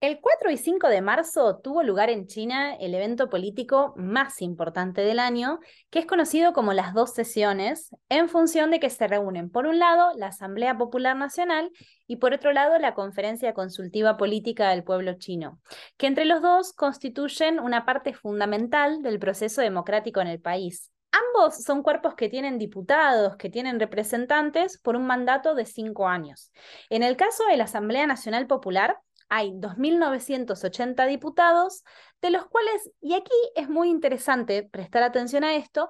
El 4 y 5 de marzo tuvo lugar en China el evento político más importante del año, que es conocido como las dos sesiones, en función de que se reúnen, por un lado, la Asamblea Popular Nacional y por otro lado, la Conferencia Consultiva Política del Pueblo Chino, que entre los dos constituyen una parte fundamental del proceso democrático en el país. Ambos son cuerpos que tienen diputados, que tienen representantes por un mandato de cinco años. En el caso de la Asamblea Nacional Popular, hay 2.980 diputados, de los cuales, y aquí es muy interesante prestar atención a esto,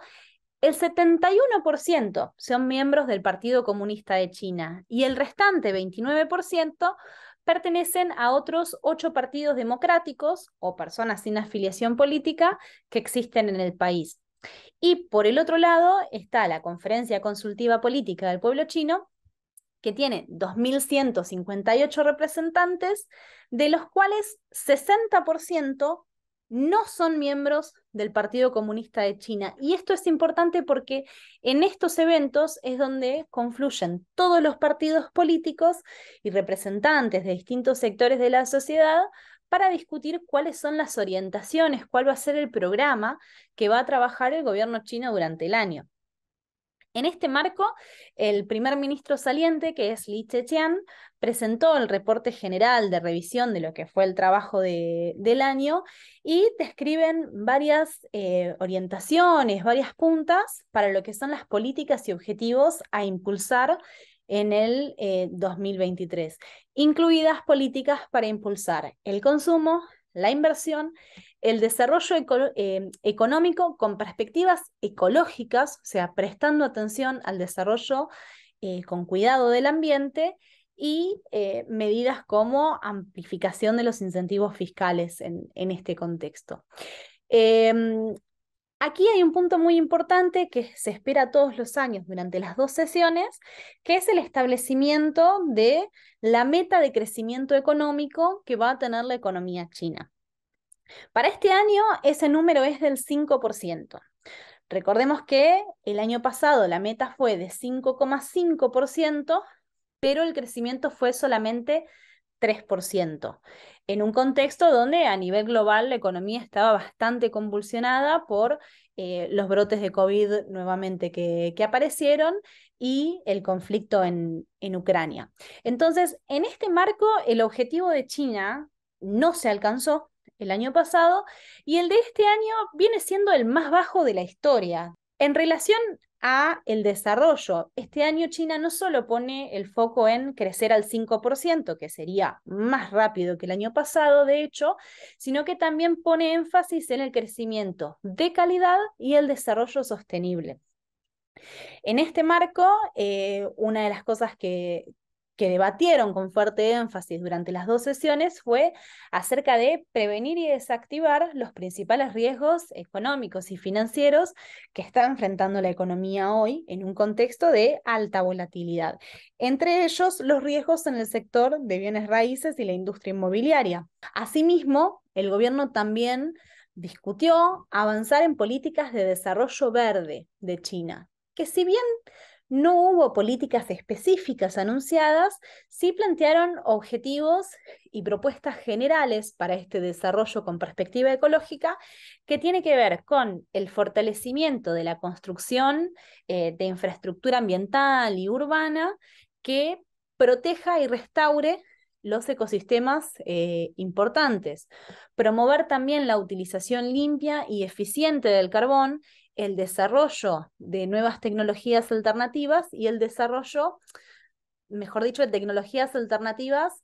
el 71% son miembros del Partido Comunista de China y el restante 29% pertenecen a otros ocho partidos democráticos o personas sin afiliación política que existen en el país. Y por el otro lado está la Conferencia Consultiva Política del Pueblo Chino, que tiene 2.158 representantes, de los cuales 60% no son miembros del Partido Comunista de China. Y esto es importante porque en estos eventos es donde confluyen todos los partidos políticos y representantes de distintos sectores de la sociedad para discutir cuáles son las orientaciones, cuál va a ser el programa que va a trabajar el gobierno chino durante el año. En este marco, el primer ministro saliente, que es Li Chechian, presentó el reporte general de revisión de lo que fue el trabajo del año y describen varias eh, orientaciones, varias puntas para lo que son las políticas y objetivos a impulsar en el 2023, eh, incluidas políticas para impulsar el consumo, la inversión el desarrollo eh, económico con perspectivas ecológicas, o sea, prestando atención al desarrollo eh, con cuidado del ambiente y eh, medidas como amplificación de los incentivos fiscales en este contexto. Em, aquí hay un punto muy importante que se espera todos los años durante las dos sesiones, que es el establecimiento de la meta de crecimiento económico que va a tener la economía china. Para este año ese número es del 5%. Recordemos que el año pasado la meta fue de 5,5%, pero el crecimiento fue solamente 3%, en un contexto donde a nivel global la economía estaba bastante convulsionada por eh, los brotes de COVID nuevamente que, que aparecieron y el conflicto en, en Ucrania. Entonces, en este marco, el objetivo de China no se alcanzó el año pasado, y el de este año viene siendo el más bajo de la historia. En relación a el desarrollo, este año China no solo pone el foco en crecer al 5%, que sería más rápido que el año pasado, de hecho, sino que también pone énfasis en el crecimiento de calidad y el desarrollo sostenible. En este marco, eh, una de las cosas que, que debatieron con fuerte énfasis durante las dos sesiones fue acerca de prevenir y desactivar los principales riesgos económicos y financieros que está enfrentando la economía hoy en un contexto de alta volatilidad. Entre ellos, los riesgos en el sector de bienes raíces y la industria inmobiliaria. Asimismo, el gobierno también discutió avanzar en políticas de desarrollo verde de China, que si bien no hubo políticas específicas anunciadas, sí plantearon objetivos y propuestas generales para este desarrollo con perspectiva ecológica que tiene que ver con el fortalecimiento de la construcción eh, de infraestructura ambiental y urbana que proteja y restaure los ecosistemas eh, importantes, promover también la utilización limpia y eficiente del carbón el desarrollo de nuevas tecnologías alternativas y el desarrollo, mejor dicho, de tecnologías alternativas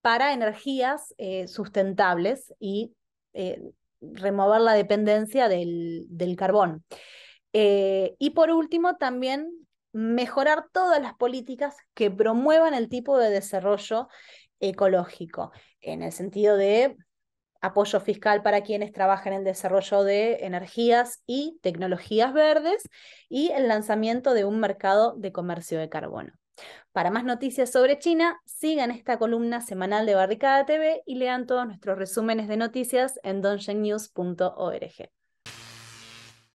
para energías eh, sustentables y eh, remover la dependencia del, carbón. Eh, y por último, también mejorar todas las políticas que promuevan el tipo de desarrollo ecológico, en el sentido de apoyo fiscal para quienes trabajan en desarrollo de energías y tecnologías verdes y el lanzamiento de un mercado de comercio de carbono. Para más noticias sobre China, sigan esta columna semanal de Barricada TV y lean todos nuestros resúmenes de noticias en donshengnews.org.